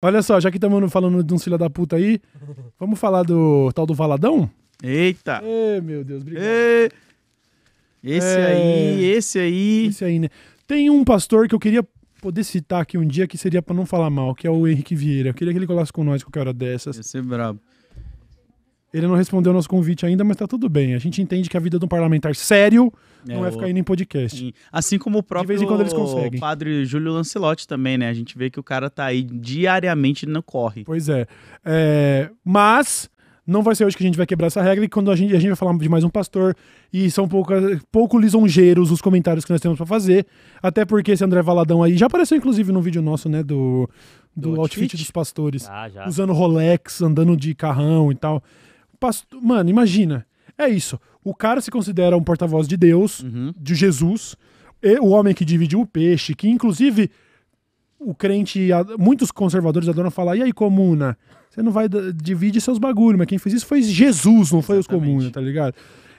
Olha só, já que estamos falando de um filho da puta aí, vamos falar do tal do Valadão? Eita! Ê, meu Deus, obrigado. Ê, Esse é... aí, esse aí. Esse aí, né? Tem um pastor que eu queria poder citar aqui um dia que seria para não falar mal, que é o Henrique Vieira. Eu queria que ele colasse com nós qualquer hora dessas. Ia ser brabo. Ele não respondeu o nosso convite ainda, mas tá tudo bem. A gente entende que a vida de um parlamentar sério é, não é ficar indo em podcast. Sim. assim como o próprio de vez em quando eles conseguem. padre Júlio Lancelotti também, né? A gente vê que o cara tá aí diariamente não corre. Pois é. é mas não vai ser hoje que a gente vai quebrar essa regra e quando a gente, a gente vai falar de mais um pastor e são pouca, pouco lisonjeiros os comentários que nós temos para fazer, até porque esse André Valadão aí já apareceu inclusive no vídeo nosso, né, do, do, do outfit? outfit? dos pastores, ah, usando Rolex, andando de carrão e tal. Pastor, mano, imagina. É isso. O cara se considera um porta-voz de Deus, uhum. de Jesus, o homem que dividiu o peixe, que inclusive o crente, muitos conservadores adoram falar, e aí, comuna? Você não vai dividir seus bagulho, mas quem fez isso foi Jesus, não foi os comuns tá ligado?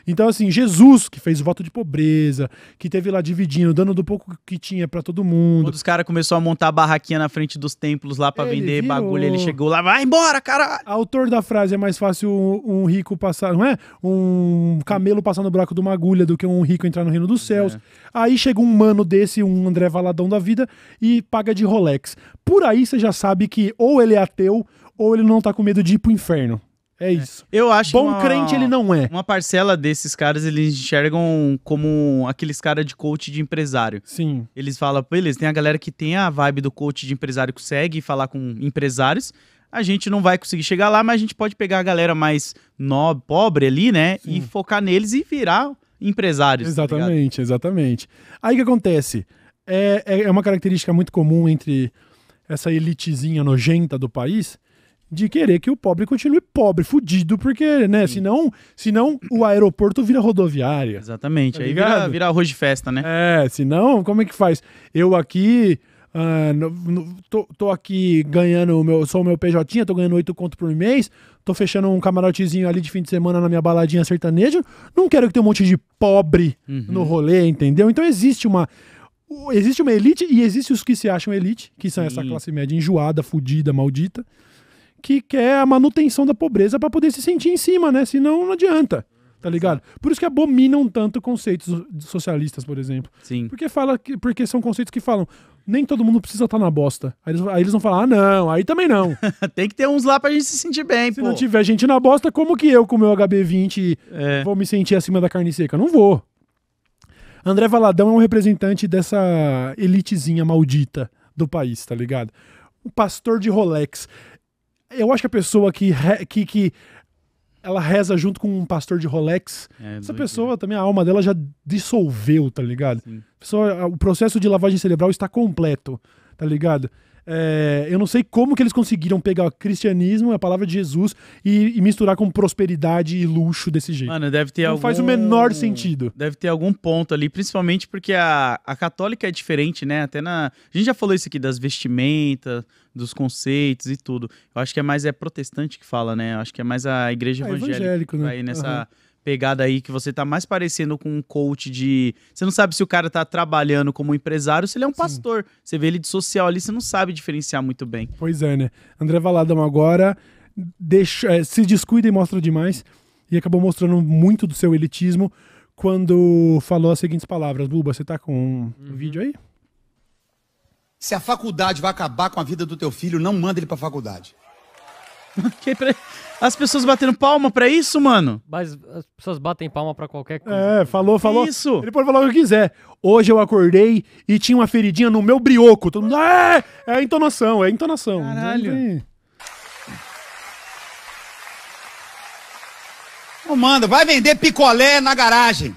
Então, assim, Jesus, que fez o voto de pobreza, que teve lá dividindo, dando do pouco que tinha para todo mundo. Quando os caras começaram a montar a barraquinha na frente dos templos lá para vender virou... bagulho, ele chegou lá, vai embora, caralho! Autor da frase é mais fácil um, um, rico passar, não é? Um camelo passar no buraco de uma agulha do que um rico entrar no reino dos céus. É. Aí chega um mano desse, um André Valadão da vida, e paga de Rolex. Por aí você já sabe que ou ele é ateu, ou ele não tá com medo de ir pro inferno. É, é isso. Eu acho Bom uma, crente ele não é. Uma parcela desses caras, eles enxergam como aqueles caras de coach de empresário. Sim. Eles falam, beleza, tem a galera que tem a vibe do coach de empresário que segue falar com empresários. A gente não vai conseguir chegar lá, mas a gente pode pegar a galera mais nobre, pobre ali, né? Sim. E focar neles e virar empresários. Tá exatamente, tá exatamente. Aí o que acontece? É, é, é uma característica muito comum entre essa elitezinha nojenta do país de querer que o pobre continue pobre, fudido, porque, né, senão, senão o aeroporto vira rodoviária. Exatamente, tá aí vira, vira arroz de festa, né? É, senão, como é que faz? Eu aqui, uh, no, no, tô, tô, aqui ganhando, o meu, sou o meu PJ, tô ganhando 8 conto por mês, tô fechando um camarotezinho ali de fim de semana na minha baladinha sertaneja, não quero que tenha um monte de pobre uhum. no rolê, entendeu? Então existe uma existe uma elite e existe os que se acham elite, que são Sim. essa classe média enjoada, fudida, maldita que quer a manutenção da pobreza para poder se sentir em cima, né? Senão não adianta. Tá ligado? Por isso que abominam tanto conceitos socialistas, por exemplo. Sim. Porque fala que, porque são conceitos que falam nem todo mundo precisa estar tá na bosta. Aí eles, aí eles vão falar, ah, não, aí também não. Tem que ter uns lá pra gente se sentir bem, Se pô. não tiver gente na bosta, como que eu com meu HB20 é. vou me sentir acima da carne seca? Não vou. André Valadão é um representante dessa elitezinha maldita do país, tá ligado? O pastor de Rolex. Eu acho que a pessoa que, re, que, que ela reza junto com um pastor de Rolex. É, essa pessoa também, a alma dela já dissolveu, tá ligado? Pessoa, ah, o processo de lavagem cerebral está completo, tá ligado? É, eu não sei como que eles conseguiram pegar o cristianismo, a palavra de Jesus, e, e, misturar com prosperidade e luxo desse jeito. Mano, deve ter não algum... faz o menor sentido. Deve ter algum ponto ali, principalmente porque a, a católica é diferente, né? Até na. A gente já falou isso aqui das vestimentas, dos conceitos e tudo. Eu acho que é mais é protestante que fala, né? Eu acho que é mais a igreja é, evangélica né? aí nessa. Uhum pegada aí que você tá mais parecendo com um coach de. Você não sabe se o cara tá trabalhando como empresário, se ele é um Sim. pastor. Você vê ele de social ali, você não sabe diferenciar muito bem. Pois é, né? André Valadão agora deixa, é, se descuida e mostra demais. E acabou mostrando muito do seu elitismo quando falou as seguintes palavras. Buba, você tá com um uhum. vídeo aí? Se a faculdade vai acabar com a vida do teu filho, não manda ele pra faculdade. As pessoas batendo palma pra isso, mano? Mas as pessoas batem palma pra qualquer coisa. É, falou, falou. Isso. Ele pode falar o que quiser. Hoje eu acordei e tinha uma feridinha no meu brioco. Todo mundo, ah, é, é entonação, é entonação. Caralho. Não manda, vai vender picolé na garagem.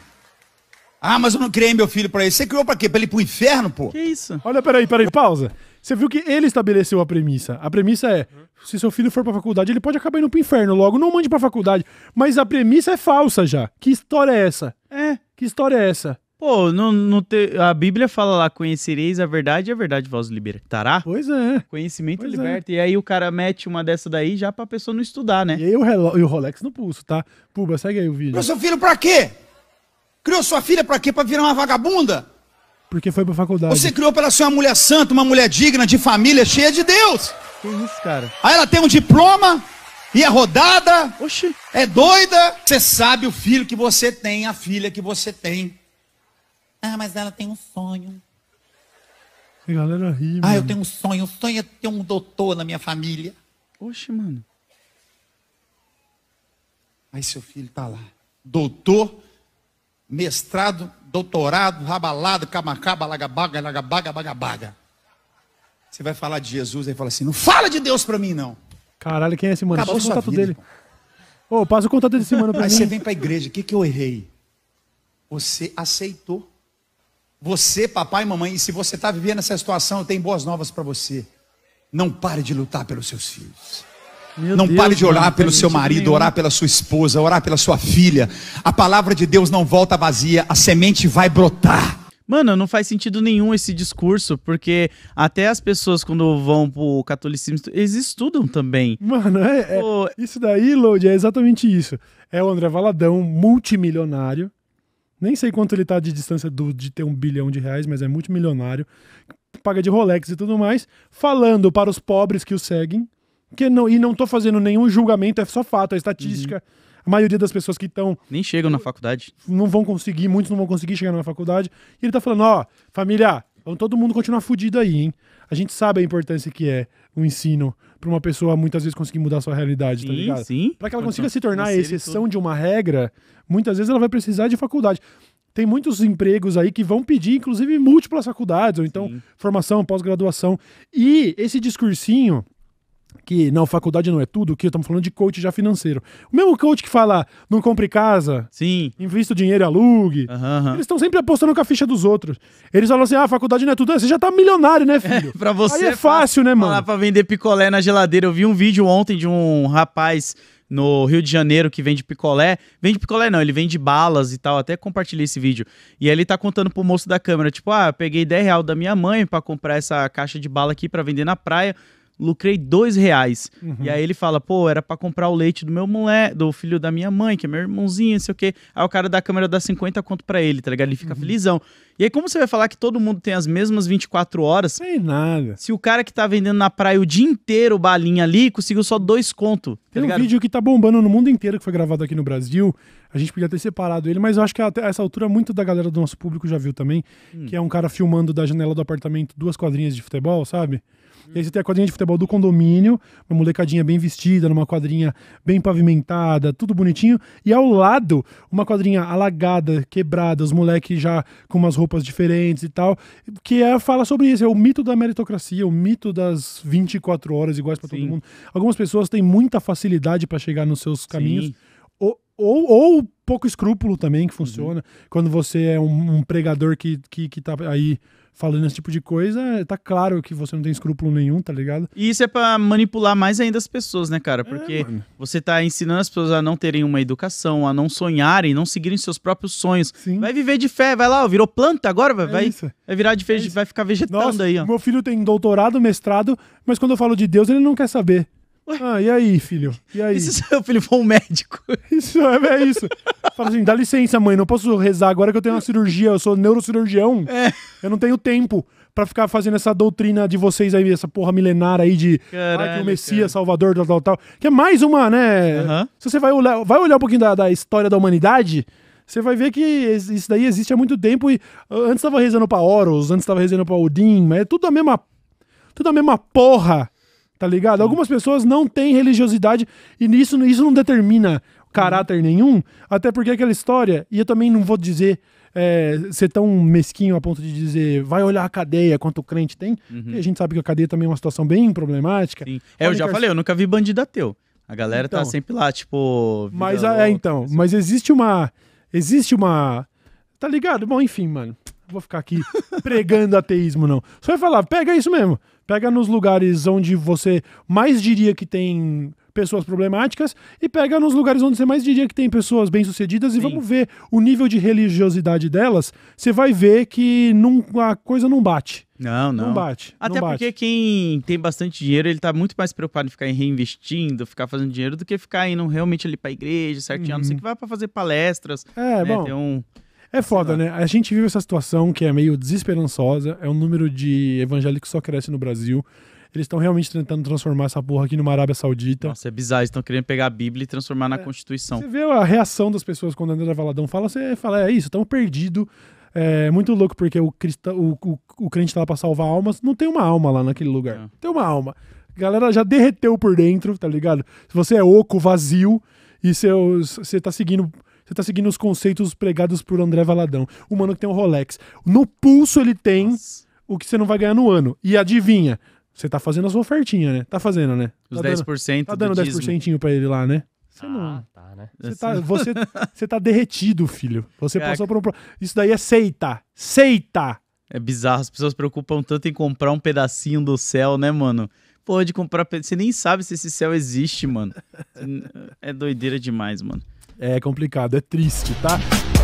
Ah, mas eu não criei meu filho pra isso. Você criou pra quê? Pra ele ir pro inferno, pô? Que isso? Olha, peraí, peraí, pausa. Você viu que ele estabeleceu a premissa. A premissa é: se seu filho for pra faculdade, ele pode acabar indo pro inferno logo, não mande pra faculdade. Mas a premissa é falsa já. Que história é essa? É, que história é essa? Pô, não, não te... a Bíblia fala lá: conhecereis a verdade e a verdade vos libertará. Pois é. Conhecimento pois liberta. É. E aí o cara mete uma dessa daí já pra pessoa não estudar, né? E aí o, relo... e o Rolex no pulso, tá? Puba, segue aí o vídeo. Criou seu filho pra quê? Criou sua filha pra quê? Pra virar uma vagabunda? Porque foi pra faculdade. Você criou para ser uma mulher santa, uma mulher digna, de família, cheia de Deus. Que isso, cara? Aí ela tem um diploma e é rodada. Oxi. É doida. Você sabe o filho que você tem, a filha que você tem. Ah, mas ela tem um sonho. A galera ri, Ah, mano. eu tenho um sonho. O sonho é ter um doutor na minha família. Oxe, mano. Aí seu filho tá lá. Doutor mestrado, doutorado, rabalado, camacaba, lagabaga, lagabaga, bagabaga. Você vai falar de Jesus e fala assim: não fala de Deus para mim, não. Caralho, quem é esse mano? Acabou Passa o contato vida, dele. Ô, oh, passa o contato desse mano pra Aí mim. Aí você vem pra igreja, o que, que eu errei? Você aceitou. Você, papai e mamãe, e se você está vivendo essa situação, eu tenho boas novas para você. Não pare de lutar pelos seus filhos. Meu não Deus, pare de orar mano, pelo é seu marido, nenhum. orar pela sua esposa, orar pela sua filha. A palavra de Deus não volta vazia, a semente vai brotar. Mano, não faz sentido nenhum esse discurso, porque até as pessoas quando vão pro catolicismo, eles estudam também. Mano, é, é o... isso daí, Load, é exatamente isso. É o André Valadão, multimilionário. Nem sei quanto ele tá de distância do, de ter um bilhão de reais, mas é multimilionário. Paga de Rolex e tudo mais. Falando para os pobres que o seguem que não, e não tô fazendo nenhum julgamento, é só fato, é estatística. Uhum. A maioria das pessoas que estão. Nem chegam na faculdade. Não vão conseguir, muitos não vão conseguir chegar na faculdade. E ele tá falando: ó, família, vamos todo mundo continuar fudido aí, hein? A gente sabe a importância que é o ensino para uma pessoa muitas vezes conseguir mudar sua realidade, tá sim, tá ligado? Sim. Para que ela consiga se tornar a exceção de uma regra, muitas vezes ela vai precisar de faculdade. Tem muitos empregos aí que vão pedir, inclusive, múltiplas faculdades, ou então sim. formação, pós-graduação. E esse discursinho que não, faculdade não é tudo, que estamos falando de coach já financeiro. O mesmo coach que fala, não compre casa, sim, invista o dinheiro e alugue, uhum, uhum. eles estão sempre apostando com a ficha dos outros. Eles falam assim, ah, faculdade não é tudo, você já tá milionário, né, é, filho? É, pra você Aí é, é fácil, né, mano? Falar pra vender picolé na geladeira. Eu vi um vídeo ontem de um rapaz no Rio de Janeiro que vende picolé. Vende picolé não, ele vende balas e tal. Até compartilhei esse vídeo. E aí ele tá contando pro moço da câmera, tipo, ah, peguei 10 real da minha mãe para comprar essa caixa de bala aqui para vender na praia lucrei dois reais. Uhum. E aí ele fala, pô, era para comprar o leite do meu moleque, do filho da minha mãe, que é meu irmãozinho, não sei o quê. Aí o cara da câmera dá 50 conto para ele, tá ligado? Ele fica uhum. felizão. E aí como você vai falar que todo mundo tem as mesmas 24 horas? Sem nada. Se o cara que tá vendendo na praia o dia inteiro balinha ali, conseguiu só dois conto, tá Tem ligado? um vídeo que tá bombando no mundo inteiro, que foi gravado aqui no Brasil, a gente podia ter separado ele, mas eu acho que até essa altura muito da galera do nosso público já viu também, hum. que é um cara filmando da janela do apartamento duas quadrinhas de futebol, sabe? E aí hum. você tem a quadrinha de futebol do condomínio, uma molecadinha bem vestida, numa quadrinha bem pavimentada, tudo bonitinho. E ao lado, uma quadrinha alagada, quebrada, os moleques já com umas roupas diferentes e tal, que é, fala sobre isso, é o mito da meritocracia, o mito das 24 horas iguais para todo mundo. Algumas pessoas têm muita facilidade para chegar nos seus caminhos. Sim ou, ou pouco escrúpulo também, que uhum. funciona. Uhum. Quando você é um, um, pregador que, que, que tá aí falando esse tipo de coisa, tá claro que você não tem escrúpulo nenhum, tá ligado? E isso é para manipular mais ainda as pessoas, né, cara? É, Porque é, você tá ensinando as pessoas a não terem uma educação, a não sonharem, não seguirem seus próprios sonhos. Sim. Vai viver de fé, vai lá, ó, virou planta agora, vai, é vai, vai virar de fé, vai ficar vegetando Nossa, aí, ó. Meu filho tem doutorado, mestrado, mas quando eu falo de Deus, ele não quer saber. Ah, e aí, filho? E aí? E se seu filho for um médico? Isso, é, é isso. Fala assim, dá licença, mãe, não posso rezar agora que eu tenho uma cirurgia, eu sou neurocirurgião. É. Eu não tenho tempo para ficar fazendo essa doutrina de vocês aí, essa porra milenar aí de Caralho, ah, que o Messias, cara. Salvador, tal, tal, tal. Que é mais uma, né? Uhum. Se você vai olhar, vai olhar um pouquinho da, da história da humanidade, você vai ver que isso daí existe há muito tempo e antes estava rezando para Horus, antes estava rezando para Odin, mas é tudo a mesma tudo a mesma porra Tá ligado? Sim. Algumas pessoas não têm religiosidade e nisso, isso não determina caráter uhum. nenhum, até porque aquela história, e eu também não vou dizer é, ser tão mesquinho a ponto de dizer vai olhar a cadeia quanto crente tem, uhum. a gente sabe que a cadeia também é uma situação bem problemática. Sim. É, eu já falei, eu nunca vi bandido ateu. A galera tá então, tá sempre lá, tipo. Mas é, então, assim. mas existe uma. Existe uma. Tá ligado? Bom, enfim, mano vou ficar aqui pregando ateísmo, não. Só vai falar, pega isso mesmo. Pega nos lugares onde você mais diria que tem pessoas problemáticas e pega nos lugares onde você mais diria que tem pessoas bem-sucedidas e vamos ver o nível de religiosidade delas. Você vai ver que não, a coisa não bate. Não, não. Não bate. Até não bate. porque quem tem bastante dinheiro, ele tá muito mais preocupado em ficar reinvestindo, ficar fazendo dinheiro, do que ficar indo realmente ali pra igreja, certinho, uhum. não sei que, vai pra fazer palestras. É, né, bom. Ter um... É foda, né? A gente vive essa situação que é meio desesperançosa. É um número de evangélicos que só cresce no Brasil. Eles estão realmente tentando transformar essa porra aqui numa Arábia Saudita. Nossa, é bizarro. Eles estão querendo pegar a Bíblia e transformar é. na Constituição. Você vê a reação das pessoas quando André Valadão fala, você fala, é isso, estamos perdidos. É muito louco porque o, cristão, o, o, o crente tá lá pra salvar almas. Não tem uma alma lá naquele lugar. É. Tem uma alma. A galera já derreteu por dentro, tá ligado? Se você é oco, vazio, e seus, você tá seguindo você tá seguindo os conceitos pregados por André Valadão. O mano que tem um Rolex. No pulso ele tem Nossa. o que você não vai ganhar no ano. E adivinha? Você tá fazendo a sua ofertinha, né? Tá fazendo, né? Os tá 10% dando, Tá dando 10% pra ele lá, né? Você ah, não. Tá, né? Você, tá- assim. tá, você, você tá derretido, filho. Você passou por um. Isso daí é seita. Seita! É bizarro, as pessoas se preocupam tanto em comprar um pedacinho do céu, né, mano? Pô, de comprar. Você nem sabe se esse céu existe, mano. É doideira demais, mano. É complicado, é triste, tá?